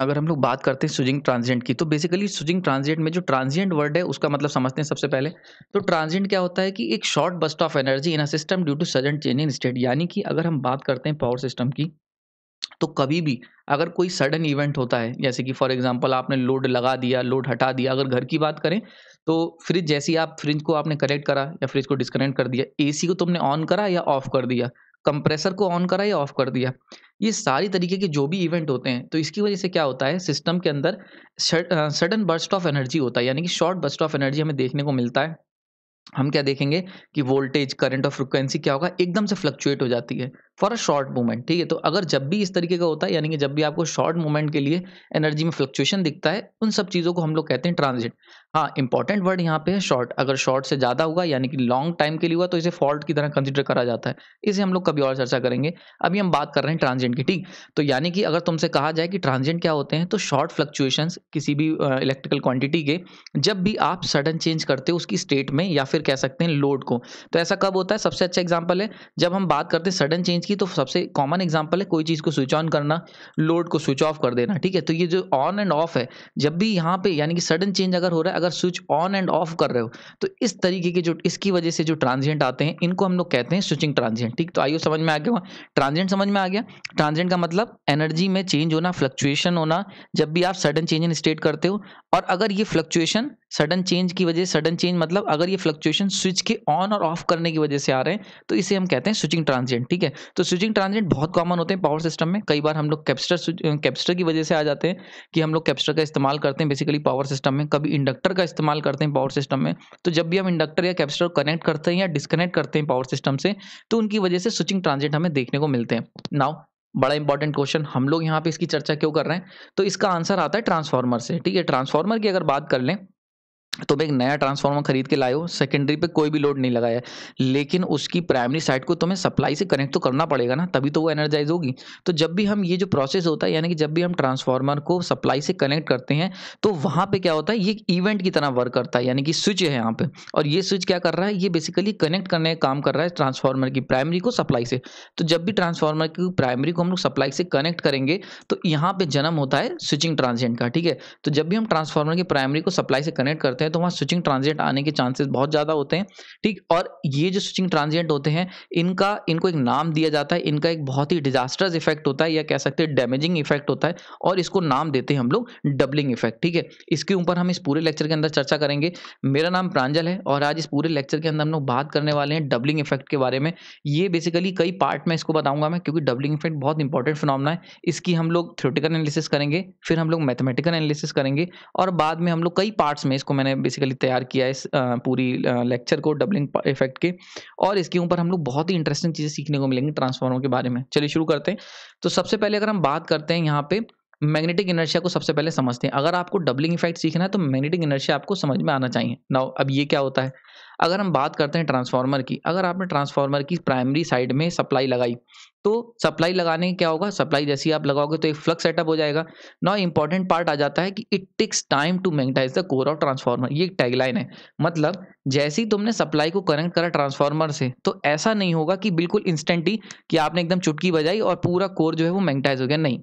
अगर हम लोग बात करते हैं स्विजिंग ट्रांजिएंट की तो बेसिकली स्विजिंग ट्रांजिएंट में जो ट्रांजिएंट वर्ड है उसका मतलब समझते हैं सबसे पहले तो ट्रांजिएंट क्या होता है कि एक short burst of energy in a system due to sudden change in state यानी कि अगर हम बात करते हैं पावर सिस्टम की तो कभी भी अगर कोई सडन इवेंट होता है जैसे कि फॉर एग्जाम्पल आपने लोड लगा दिया लोड हटा दिया अगर घर की बात करें तो फ्रिज जैसे ही आप फ्रिज को आपने कनेक्ट करा या फ्रिज को डिसकनेक्ट कर दिया एसी को तुमने ऑन करा या ऑफ कर दिया कंप्रेसर को ऑन करा या ऑफ कर दिया ये सारी तरीके के जो भी इवेंट होते हैं तो इसकी वजह से क्या होता है सिस्टम के अंदर सडन बर्स्ट ऑफ एनर्जी होता है यानी कि शॉर्ट बर्स्ट ऑफ एनर्जी हमें देखने को मिलता है हम क्या देखेंगे कि वोल्टेज करंट और फ्रिक्वेंसी क्या होगा एकदम से फ्लक्चुएट हो जाती है फॉर अ शॉर्ट मूवमेंट ठीक है तो अगर जब भी इस तरीके का होता है यानी कि जब भी आपको शॉर्ट मूवमेंट के लिए एनर्जी में फ्लक्चुएशन दिखता है उन सब चीज़ों को हम लोग कहते हैं ट्रांजिट हाँ इंपॉर्टेंट वर्ड यहाँ पे है शॉर्ट अगर शॉर्ट से ज़्यादा हुआ यानी कि लॉन्ग टाइम के लिए हुआ तो इसे फॉल्ट की तरह कंसिडर करा जाता है इसे हम लोग कभी और चर्चा करेंगे अभी हम बात कर रहे हैं ट्रांजेंट की ठीक तो यानी कि अगर तुमसे कहा जाए कि ट्रांजेंट क्या होते हैं तो शॉर्ट फ्लक्चुएशन किसी भी इलेक्ट्रिकल क्वांटिटी के जब भी आप सडन चेंज करते हो उसकी स्टेट में या फिर कह सकते हैं लोड को तो ऐसा कब होता है सबसे अच्छा एग्जाम्पल है जब हम बात करते हैं सडन चेंज इसकी तो सबसे कॉमन एग्जाम्पल है कोई चीज़ को स्विच ऑन करना लोड को स्विच ऑफ कर देना ठीक है तो ये जो ऑन एंड ऑफ है जब भी यहाँ पे यानी कि सडन चेंज अगर हो रहा है अगर स्विच ऑन एंड ऑफ कर रहे हो तो इस तरीके के जो इसकी वजह से जो ट्रांजियंट आते हैं इनको हम लोग कहते हैं स्विचिंग ट्रांजियंट ठीक तो आइयो समझ में आ गया ट्रांजियंट समझ में आ गया ट्रांजियंट का मतलब एनर्जी में चेंज होना फ्लक्चुएशन होना जब भी आप सडन चेंज इन स्टेट करते हो और अगर ये फ्लक्चुएशन सडन चेंज की वजह सडन चेंज मतलब अगर ये फ्लक्चुएशन स्विच के ऑन और ऑफ करने की वजह से आ रहे हैं तो इसे हम कहते हैं स्विचिंग ट्रांजिएंट ठीक है तो स्विचिंग ट्रांजिट बहुत कॉमन होते हैं पावर सिस्टम में कई बार हम लोग कैपेसिटर कैपेसिटर की वजह से आ जाते हैं कि हम लोग कैपेसिटर का इस्तेमाल करते हैं बेसिकली पावर सिस्टम में कभी इंडक्टर का इस्तेमाल करते हैं पावर सिस्टम में तो जब भी हम इंडक्टर या कैपेसिटर कनेक्ट करते हैं या डिसकनेक्ट करते हैं पावर सिस्टम से तो उनकी वजह से स्विचिंग ट्रांजिट हमें देखने को मिलते हैं नाउ बड़ा इंपॉर्टेंट क्वेश्चन हम लोग यहाँ पे इसकी चर्चा क्यों कर रहे हैं तो इसका आंसर आता है ट्रांसफार्मर से ठीक है ट्रांसफार्मर की अगर बात कर लें तुम तो एक नया ट्रांसफार्मर खरीद के लाए सेकेंडरी पे कोई भी लोड नहीं लगाया लेकिन उसकी प्राइमरी साइड को तुम्हें सप्लाई से कनेक्ट तो करना पड़ेगा ना तभी तो वो एनर्जाइज होगी तो जब भी हम ये जो प्रोसेस होता है यानी कि जब भी हम ट्रांसफार्मर को सप्लाई से कनेक्ट करते हैं तो वहाँ पे क्या होता है ये इवेंट की तरह वर्क करता है यानी कि स्विच है यहाँ पे और ये स्विच क्या कर रहा है ये बेसिकली कनेक्ट करने का काम कर रहा है ट्रांसफार्मर की प्राइमरी को सप्लाई से तो जब भी ट्रांसफार्मर की प्राइमरी को हम लोग सप्लाई से कनेक्ट करेंगे तो यहाँ पे जन्म होता है स्विचिंग ट्रांसजेंट का ठीक है तो जब भी हम ट्रांसफार्मर की प्राइमरी को सप्लाई से कनेक्ट करते हैं है तो वहाँ स्विचिंग ट्रांजिएंट आने के चांसेस बहुत ज़्यादा होते हैं ठीक और ये जो स्विचिंग ट्रांजिएंट होते हैं इनका इनको एक नाम दिया जाता है इनका एक बहुत ही डिजास्टर्स इफेक्ट होता है या कह सकते हैं डैमेजिंग इफेक्ट होता है और इसको नाम देते हैं हम लोग डबलिंग इफेक्ट ठीक है इसके ऊपर हम इस पूरे लेक्चर के अंदर चर्चा करेंगे मेरा नाम प्रांजल है और आज इस पूरे लेक्चर के अंदर हम लोग बात करने वाले हैं डबलिंग इफेक्ट के बारे में ये बेसिकली कई पार्ट में इसको बताऊंगा मैं क्योंकि डबलिंग इफेक्ट बहुत इंपॉर्टेंट फिनॉमना है इसकी हम लोग थ्योरेटिकल एनालिसिस करेंगे फिर हम लोग मैथमेटिकल एनालिसिस करेंगे और बाद में हम लोग कई पार्ट्स में इसको मैंने बेसिकली तैयार किया है इस पूरी लेक्चर को डबलिंग इफेक्ट के और इसके ऊपर हम लोग बहुत ही इंटरेस्टिंग चीज़ें सीखने को मिलेंगी ट्रांसफार्मर के बारे में चलिए शुरू करते हैं तो सबसे पहले अगर हम बात करते हैं यहाँ पे मैग्नेटिक इनर्शिया को सबसे पहले समझते हैं अगर आपको डबलिंग इफेक्ट सीखना है तो मैग्नेटिक इनर्शिया आपको समझ में आना चाहिए नाउ अब ये क्या होता है अगर हम बात करते हैं ट्रांसफार्मर की अगर आपने ट्रांसफार्मर की प्राइमरी साइड में सप्लाई लगाई तो सप्लाई लगाने क्या होगा सप्लाई जैसी आप लगाओगे तो एक फ्लक्स सेटअप हो जाएगा नाउ इंपॉर्टेंट पार्ट आ जाता है कि it takes time to magnetize the core of transformer ये एक टैगलाइन है मतलब जैसे ही तुमने सप्लाई को कनेक्ट करा ट्रांसफार्मर से तो ऐसा नहीं होगा कि बिल्कुल इंस्टेंटली कि आपने एकदम चुटकी बजाई और पूरा कोर जो है वो मैग्नेटाइज हो गया नहीं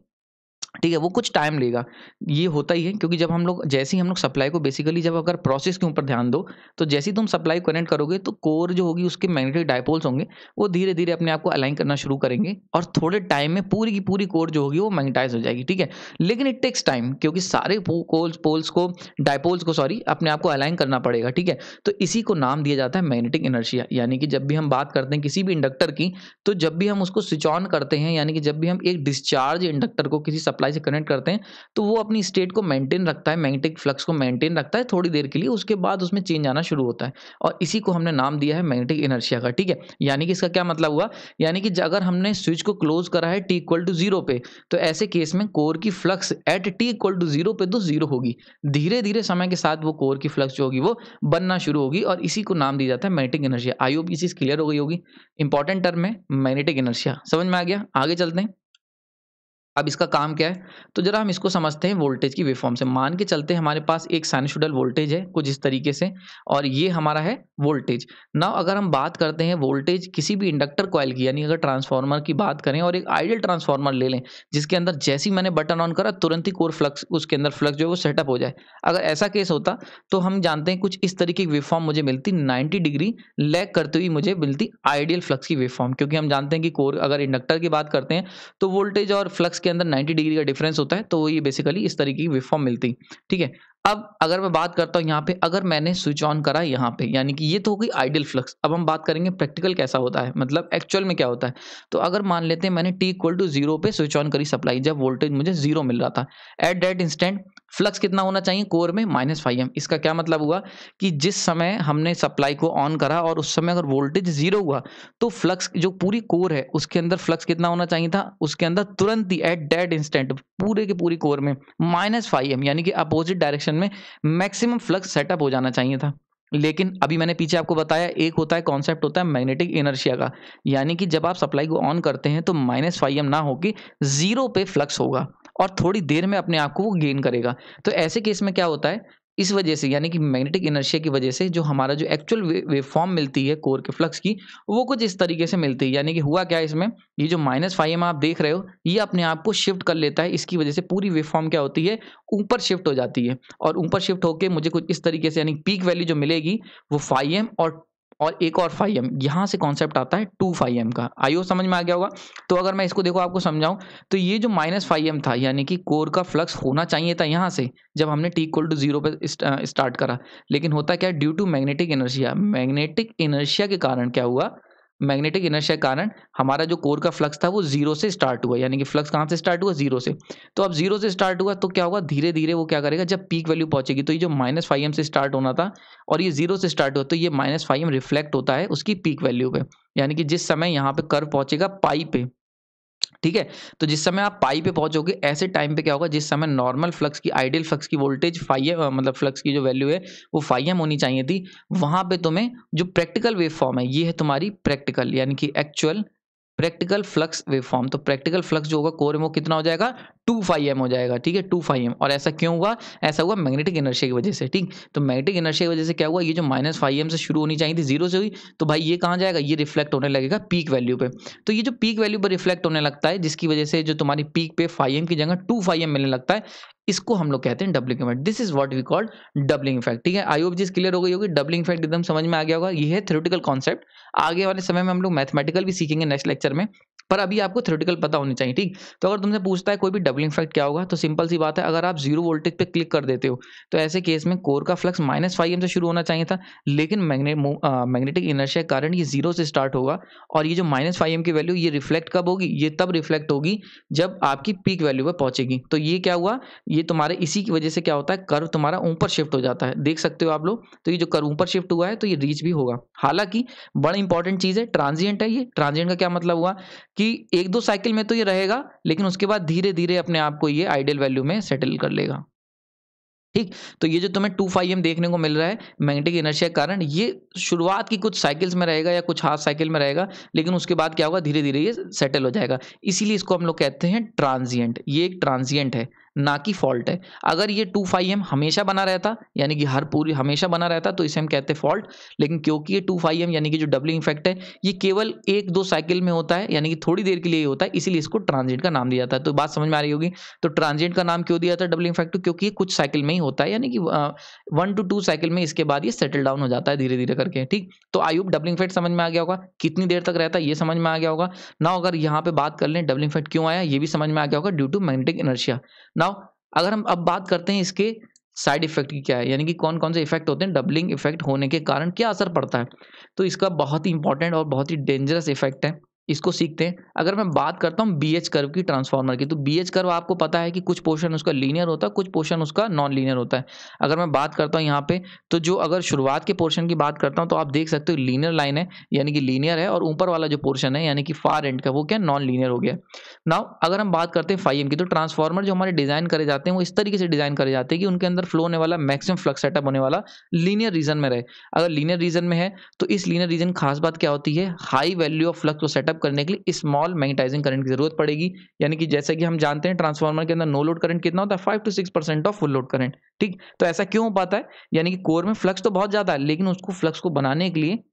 ठीक है वो कुछ टाइम लेगा ये होता ही है क्योंकि जब हम लोग जैसे ही हम लोग सप्लाई को बेसिकली जब अगर प्रोसेस के ऊपर ध्यान दो तो जैसे ही तुम सप्लाई कनेक्ट करोगे तो कोर जो होगी उसके मैग्नेटिक डायपोल्स होंगे वो धीरे धीरे अपने आप को अलाइन करना शुरू करेंगे और थोड़े टाइम में पूरी की पूरी कोर जो होगी वो मैग्नेटाइज हो जाएगी ठीक है लेकिन इट टेक्स टाइम क्योंकि सारे पोल्स पोल्स को डायपोल्स को सॉरी अपने आप को अलाइन करना पड़ेगा ठीक है तो इसी को नाम दिया जाता है मैग्नेटिक इनर्शिया यानी कि जब भी हम बात करते हैं किसी भी इंडक्टर की तो जब भी हम उसको स्विच ऑन करते हैं यानी कि जब भी हम एक डिस्चार्ज इंडक्टर को किसी सप्लाई सप्लाई से कनेक्ट करते हैं तो वो अपनी स्टेट को मेंटेन रखता है मैग्नेटिक फ्लक्स को मेंटेन रखता है थोड़ी देर के लिए उसके बाद उसमें चेंज आना शुरू होता है और इसी को हमने नाम दिया है मैग्नेटिक इनर्शिया का ठीक है यानी कि इसका क्या मतलब हुआ यानी कि अगर हमने स्विच को क्लोज करा है टी इक्वल टू जीरो पे तो ऐसे केस में कोर की flux at T equal to zero पे तो जीरो होगी धीरे धीरे समय के साथ वो कोर की फ्लक्स जो होगी वो बनना शुरू होगी और इसी को नाम दिया जाता है मैग्नेटिक इनर्शिया आई होप ये चीज़ क्लियर हो गई होगी इंपॉर्टेंट टर्म है मैग्नेटिक इनर्शिया समझ में आ गया आगे चलते हैं अब इसका काम क्या है तो जरा हम इसको समझते हैं वोल्टेज की वेवफॉर्म से मान के चलते हमारे पास एक साइनसुडल वोल्टेज है कुछ इस तरीके से और ये हमारा है वोल्टेज ना अगर हम बात करते हैं वोल्टेज किसी भी इंडक्टर कॉयल की यानी अगर ट्रांसफार्मर की बात करें और एक आइडियल ट्रांसफार्मर ले लें जिसके अंदर जैसी मैंने बटन ऑन करा तुरंत ही कोर फ्लक्स उसके अंदर फ्लक्स जो है वो सेटअप हो जाए अगर ऐसा केस होता तो हम जानते हैं कुछ इस तरीके की वेवफॉर्म मुझे मिलती नाइन्टी डिग्री लैग करती हुई मुझे मिलती आइडियल फ्लक्स की वेवफॉर्म क्योंकि हम जानते हैं कि कोर अगर इंडक्टर की बात करते हैं तो वोल्टेज और फ्लक्स इसके अंदर 90 डिग्री का डिफरेंस होता है तो ये बेसिकली इस तरीके की वेवफॉर्म मिलती ठीक है अब अगर मैं बात करता हूँ यहाँ पे अगर मैंने स्विच ऑन करा यहाँ पे यानी कि ये तो हो गई आइडियल फ्लक्स अब हम बात करेंगे प्रैक्टिकल कैसा होता है मतलब एक्चुअल में क्या होता है तो अगर मान लेते हैं मैंने टी इक्वल टू जीरो पे स्विच ऑन करी सप्लाई जब वोल्टेज मुझे जीरो मिल रहा था एट डेट इंस्टेंट फ्लक्स कितना होना चाहिए कोर में माइनस फाइव एम इसका क्या मतलब हुआ कि जिस समय हमने सप्लाई को ऑन करा और उस समय अगर वोल्टेज जीरो हुआ तो फ्लक्स जो पूरी कोर है उसके अंदर फ्लक्स कितना होना चाहिए था उसके अंदर तुरंत ही एट डेट इंस्टेंट पूरे के पूरी कोर में माइनस फाइव एम यानी कि अपोजिट डायरेक्शन में मैक्सिमम फ्लक्स सेटअप हो जाना चाहिए था लेकिन अभी मैंने पीछे आपको बताया एक होता है कॉन्सेप्ट होता है मैग्नेटिक इनर्शिया का यानी कि जब आप सप्लाई को ऑन करते हैं तो माइनस फाइव एम ना होगी जीरो पे फ्लक्स होगा और थोड़ी देर में अपने आप को वो गेन करेगा तो ऐसे केस में क्या होता है इस वजह से यानी कि मैग्नेटिक इनर्शिया की वजह से जो हमारा जो एक्चुअल वे फॉर्म मिलती है कोर के फ्लक्स की वो कुछ इस तरीके से मिलती है यानी कि हुआ क्या है इसमें ये जो माइनस फाइव एम आप देख रहे हो ये अपने आप को शिफ्ट कर लेता है इसकी वजह से पूरी वे फॉर्म क्या होती है ऊपर शिफ्ट हो जाती है और ऊपर शिफ्ट होकर मुझे कुछ इस तरीके से यानी पीक वैल्यू जो मिलेगी वो फाइव एम और और एक और फाइव एम यहाँ से कॉन्सेप्ट आता है टू फाइव एम का आइयो समझ में आ गया होगा तो अगर मैं इसको देखो आपको समझाऊं तो ये जो माइनस फाइव एम था यानी कि कोर का फ्लक्स होना चाहिए था यहाँ से जब हमने टी इक्वल टू जीरो पर स्टार्ट करा लेकिन होता क्या due to magnetic inertia magnetic inertia के कारण क्या हुआ मैग्नेटिक इनर्शिया के कारण हमारा जो कोर का फ्लक्स था वो जीरो से स्टार्ट हुआ यानी कि फ्लक्स कहाँ से स्टार्ट हुआ जीरो से तो अब जीरो से स्टार्ट हुआ तो क्या होगा धीरे धीरे वो क्या करेगा जब पीक वैल्यू पहुंचेगी तो ये जो माइनस फाइव एम से स्टार्ट होना था और ये जीरो से स्टार्ट हुआ तो ये माइनस फाइव एम रिफ्लेक्ट होता है उसकी पीक वैल्यू पे यानी कि जिस समय यहाँ पे कर्व पहुंचेगा पाई पे ठीक है तो जिस समय आप पाई पे पहुंचोगे ऐसे टाइम पे क्या होगा जिस समय नॉर्मल फ्लक्स की आइडियल फ्लक्स की वोल्टेज फाइव मतलब फ्लक्स की जो वैल्यू है वो फाइव होनी चाहिए थी वहां पे तुम्हें जो प्रैक्टिकल वेव फॉर्म है ये है तुम्हारी प्रैक्टिकल यानी कि actual practical flux waveform तो प्रैक्टिकल फ्लक्स जो होगा कोर में वो कितना हो जाएगा टू फाइव एम हो जाएगा ठीक है टू फाइव एम और ऐसा क्यों हुआ ऐसा हुआ मैग्नेटिक इनर्शिया की वजह से ठीक तो मैग्नेटिक इनर्शिया की वजह से क्या हुआ ये जो माइनस फाइव एम से शुरू होनी चाहिए थी जीरो से हुई तो भाई ये कहाँ जाएगा ये रिफ्लेक्ट होने लगेगा पीक वैल्यू पे तो ये जो पीक वैल्यू पर रिफ्लेक्ट होने लगता है जिसकी वजह से जो तुम्हारी पीक पे फाइव एम की जगह टू फाइव एम मिलने लगता है इसको हम लोग कहते हैं doubling effect this is what we called doubling effect ठीक है आई होप जिस क्लियर हो गई होगी डबलिंग इफेक्ट एकदम समझ में आ गया होगा ये है थ्योरेटिकल कॉन्सेप्ट आगे वाले समय में हम लोग मैथमेटिकल भी सीखेंगे नेक्स्ट लेक्चर में पर अभी आपको थ्योरेटिकल पता होनी चाहिए ठीक तो अगर तुमसे पूछता है कोई भी डबलिंग इफेक्ट क्या होगा तो सिंपल सी बात है अगर आप जीरो वोल्टेज पे क्लिक कर देते हो तो ऐसे केस में कोर का फ्लक्स माइनस फाइव एम से शुरू होना चाहिए था लेकिन मैग्नेटिक इनर्शिया के कारण ये जीरो से स्टार्ट होगा और ये जो माइनस फाइव एम की वैल्यू ये रिफ्लेक्ट कब होगी ये तब रिफ्लेक्ट होगी जब आपकी पीक वैल्यू पर पहुंचेगी तो ये क्या हुआ ये तुम्हारे इसी की वजह से क्या होता है कर्व तुम्हारा ऊपर शिफ्ट हो जाता है देख सकते हो आप लोग तो ये जो कर्व ऊपर शिफ्ट हुआ है तो ये रीच भी होगा हालांकि बड़ा इंपॉर्टेंट चीज़ है ट्रांजियंट है ये ट्रांजियंट का क्या मतलब हुआ कि एक दो साइकिल में तो ये रहेगा लेकिन उसके बाद धीरे धीरे अपने आप को ये आइडियल वैल्यू में सेटल कर लेगा ठीक तो ये जो तुम्हें टू फाइव एम देखने को मिल रहा है मैग्नेटिक इनर्शिया कारण ये शुरुआत की कुछ साइकिल्स में रहेगा या कुछ हाफ साइकिल में रहेगा लेकिन उसके बाद क्या होगा धीरे धीरे ये सेटल हो जाएगा इसीलिए इसको हम लोग कहते हैं ट्रांजियंट ये एक ट्रांजियंट है ना कि फॉल्ट है अगर ये टू फाइव एम हमेशा बना रहता यानी कि हर पूरी हमेशा बना रहता तो इसे हम कहते हैं फॉल्ट लेकिन क्योंकि ये टू फाइव एम यानी कि जो डबलिंग इफेक्ट है ये केवल एक दो साइकिल में होता है यानी कि थोड़ी देर के लिए होता है इसीलिए इसको ट्रांजिट का नाम दिया जाता है तो बात समझ में आ रही होगी तो ट्रांजिट का नाम क्यों दिया जाता है डबलिंग इफेक्ट क्योंकि ये कुछ साइकिल में ही होता है यानी कि वन टू टू साइकिल में इसके बाद ये सेटल डाउन हो जाता है धीरे धीरे करके ठीक तो आयुब डबलिंग इफेक्ट समझ में आ गया होगा कितनी देर तक रहता है ये समझ में आ गया होगा ना अगर यहाँ पे बात कर लें डबलिंग इफेक्ट क्यों आया ये भी समझ में आ गया होगा ड्यू टू मैग्नेटिक इनर्शिया ना नाउ अगर हम अब बात करते हैं इसके साइड इफेक्ट की क्या है यानी कि कौन कौन से इफेक्ट होते हैं डबलिंग इफेक्ट होने के कारण क्या असर पड़ता है तो इसका बहुत ही इंपॉर्टेंट और बहुत ही डेंजरस इफेक्ट है इसको सीखते हैं अगर मैं बात करता हूँ बी एच कर्व की ट्रांसफार्मर की तो बी एच कर्व आपको पता है कि कुछ पोर्शन उसका लीनियर होता है कुछ पोर्शन उसका नॉन लीनियर होता है अगर मैं बात करता हूँ यहाँ पे तो जो अगर शुरुआत के पोर्शन की बात करता हूँ तो आप देख सकते हो लीनियर लाइन है यानी कि लीनियर है और ऊपर वाला जो पोर्शन है यानी कि फार एंड का वो क्या नॉन लीनियर हो गया नाउ अगर हम बात करते हैं फाइव एम की तो ट्रांसफार्मर जो हमारे डिज़ाइन करे जाते हैं वो इस तरीके से डिज़ाइन करे जाते हैं कि उनके अंदर फ्लो होने वाला मैक्सिमम फ्लक्स सेटअप होने वाला लीनियर रीजन में रहे अगर लीनियर रीजन में है तो इस लीनियर रीजन खास बात क्या होती है हाई वैल्यू ऑफ फ्लक्स को सेटअप ट्रैप करने के लिए स्मॉल मैग्नेटाइजिंग करंट की जरूरत पड़ेगी यानी कि जैसे कि हम जानते हैं ट्रांसफार्मर के अंदर नो लोड करंट कितना होता है five to six percent of full load current ठीक तो ऐसा क्यों हो पाता है यानी कि कोर में फ्लक्स तो बहुत ज़्यादा है लेकिन उसको फ्लक्स को बनाने के लिए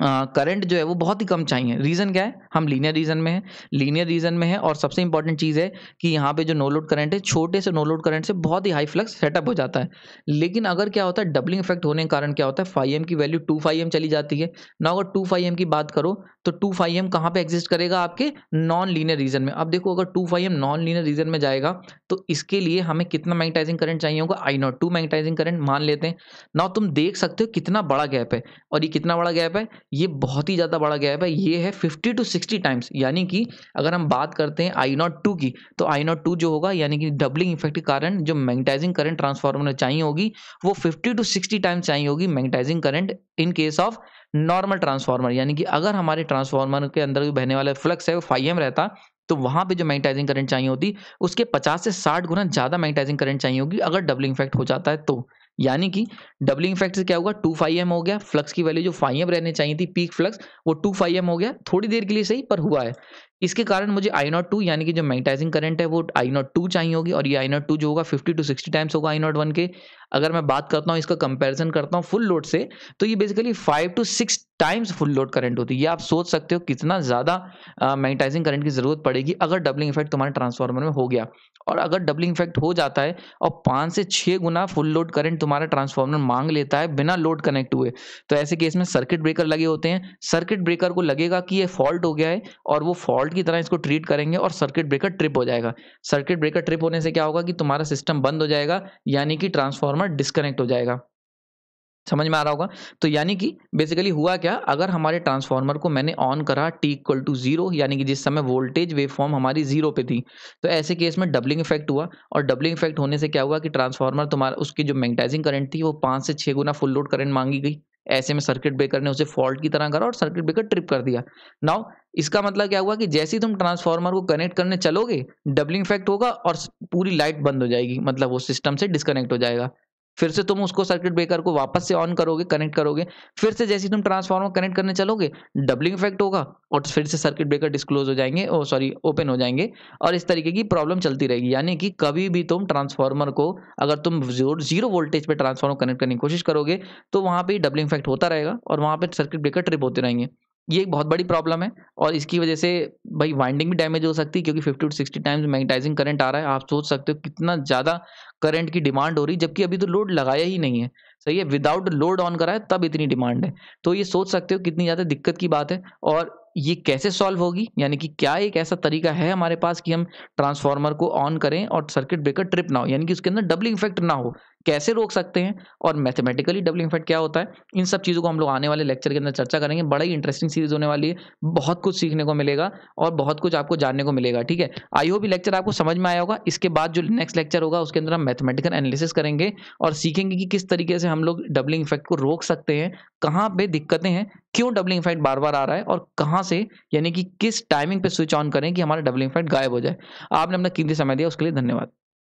करंट जो है वो बहुत ही कम चाहिए रीज़न क्या है हम लीनियर रीजन में है लीनियर रीजन में है और सबसे इंपॉर्टेंट चीज़ है कि यहाँ पे जो नो लोड करंट है छोटे से नो लोड करंट से बहुत ही हाई फ्लक्स सेटअप हो जाता है लेकिन अगर क्या होता है डबलिंग इफेक्ट होने के कारण क्या होता है फाइव एम की वैल्यू टू फाइव एम चली जाती है ना अगर टू फाइव एम की बात करो तो टू फाइव एम कहाँ पर एग्जिस्ट करेगा आपके नॉन लीनियर रीजन में अब देखो अगर two five M non linear region में जाएगा तो इसके लिए हमें कितना मैग्नेटाइजिंग करंट चाहिए होगा I naught to magnetizing current मान लेते हैं ना तुम देख सकते हो कितना बड़ा गैप है और ये कितना बड़ा गैप है ये बहुत ही ज़्यादा बड़ा गैप है ये है 50 टू 60 टाइम्स यानी कि अगर हम बात करते हैं आई नॉट टू की तो आई नॉट टू जो होगा यानी कि डबलिंग इफेक्ट के कारण जो मैग्नेटाइजिंग करंट ट्रांसफार्मर चाहिए होगी वो 50 टू 60 टाइम्स चाहिए होगी magnetizing current in case of normal transformer यानी कि अगर हमारे ट्रांसफार्मर के अंदर जो बहने वाला फ्लक्स है वो फाइव एम रहता तो वहां पे जो मैग्नेटाइजिंग करंट चाहिए होती उसके 50 से 60 गुना ज़्यादा मैग्नेटाइजिंग करंट चाहिए होगी अगर डबलिंग इफेक्ट हो जाता है तो यानी कि डबलिंग इफेक्ट से क्या होगा टू फाइव एम हो गया फ्लक्स की वैल्यू जो फाइव एम रहने चाहिए थी पीक फ्लक्स वो टू फाइव एम हो गया थोड़ी देर के लिए सही पर हुआ है इसके कारण मुझे आई नॉट टू यानी कि जो मैग्नेटाइजिंग करंट है वो आई नॉट टू चाहिए होगी और ये आई नॉट टू जो होगा फिफ्टी टू सिक्सटी टाइम्स होगा आई नॉट वन के अगर मैं बात करता हूँ इसका कंपैरिजन करता हूँ फुल लोड से तो ये basically five to six times full load current होती है ये आप सोच सकते हो कितना ज़्यादा मैग्नेटाइजिंग करंट की ज़रूरत पड़ेगी अगर डबलिंग इफेक्ट तुम्हारे ट्रांसफार्मर में हो गया और अगर डबलिंग इफेक्ट हो जाता है और पाँच से छः गुना फुल लोड करंट तुम्हारा ट्रांसफार्मर मांग लेता है बिना लोड कनेक्ट हुए तो ऐसे केस में सर्किट ब्रेकर लगे होते हैं सर्किट ब्रेकर को लगेगा कि ये फॉल्ट हो गया है और वो फॉल्ट सर्किट की तरह इसको ट्रीट करेंगे और सर्किट ब्रेकर ट्रिप हो जाएगा सर्किट ब्रेकर ट्रिप होने से क्या होगा कि तुम्हारा सिस्टम बंद हो जाएगा यानी कि ट्रांसफार्मर डिस्कनेक्ट हो जाएगा समझ में आ रहा होगा तो यानी कि बेसिकली हुआ क्या अगर हमारे ट्रांसफार्मर को मैंने ऑन करा T इक्वल टू जीरो यानी कि जिस समय वोल्टेज वेवफॉर्म हमारी जीरो पे थी तो ऐसे केस में डबलिंग इफेक्ट हुआ और डबलिंग इफेक्ट होने से क्या हुआ कि ट्रांसफार्मर तुम्हारा उसकी जो मैग्नेटाइजिंग करंट थी वो पाँच से छः गुना फुल लोड करंट मांगी गई ऐसे में सर्किट ब्रेकर ने उसे फॉल्ट की तरह करा और सर्किट ब्रेकर ट्रिप कर दिया नाउ इसका मतलब क्या हुआ कि जैसे ही तुम ट्रांसफार्मर को कनेक्ट करने चलोगे डबलिंग इफेक्ट होगा और पूरी लाइट बंद हो जाएगी मतलब वो सिस्टम से डिस्कनेक्ट हो जाएगा फिर से तुम उसको सर्किट ब्रेकर को वापस से ऑन करोगे कनेक्ट करोगे फिर से जैसे तुम ट्रांसफार्मर कनेक्ट करने चलोगे डबलिंग इफेक्ट होगा और फिर से सर्किट ब्रेकर डिस्क्लोज हो जाएंगे ओ सॉरी ओपन हो जाएंगे और इस तरीके की प्रॉब्लम चलती रहेगी यानी कि कभी भी तुम ट्रांसफार्मर को अगर तुम जीरो वोल्टेज पर ट्रांसफार्मर कनेक्ट करने की कोशिश करोगे तो वहाँ पर डबलिंग इफेक्ट होता रहेगा और वहाँ पर सर्किट ब्रेकर ट्रिप होते रहेंगे ये एक बहुत बड़ी प्रॉब्लम है और इसकी वजह से भाई वाइंडिंग भी डैमेज हो सकती है क्योंकि fifty to sixty times magnetizing current आ रहा है आप सोच सकते हो कितना ज़्यादा करंट की डिमांड हो रही है जबकि अभी तो लोड लगाया ही नहीं है सही है विदाउट लोड ऑन करा है तब इतनी डिमांड है तो ये सोच सकते हो कितनी ज़्यादा दिक्कत की बात है और ये कैसे सॉल्व होगी यानी कि क्या एक ऐसा तरीका है हमारे पास कि हम ट्रांसफार्मर को ऑन करें और सर्किट ब्रेकर ट्रिप ना हो यानी कि उसके अंदर डबलिंग इफेक्ट ना हो कैसे रोक सकते हैं और मैथमेटिकली डबलिंग इफेक्ट क्या होता है इन सब चीज़ों को हम लोग आने वाले लेक्चर के अंदर चर्चा करेंगे बड़ा ही इंटरेस्टिंग सीरीज होने वाली है बहुत कुछ सीखने को मिलेगा और बहुत कुछ आपको जानने को मिलेगा ठीक है आई होप लेक्चर आपको समझ में आया होगा इसके बाद जो नेक्स्ट लेक्चर होगा उसके अंदर हम मैथमेटिकल एनालिसिस करेंगे और सीखेंगे कि किस तरीके से हम लोग डबलिंग इफेक्ट को रोक सकते हैं कहाँ पे दिक्कतें हैं क्यों डबलिंग इफेक्ट बार बार आ रहा है और कहाँ से यानी कि किस टाइमिंग पे स्विच ऑन करें कि हमारा डबलिंग इफेक्ट गायब हो जाए आपने अपना कीमती समय दिया उसके लिए धन्यवाद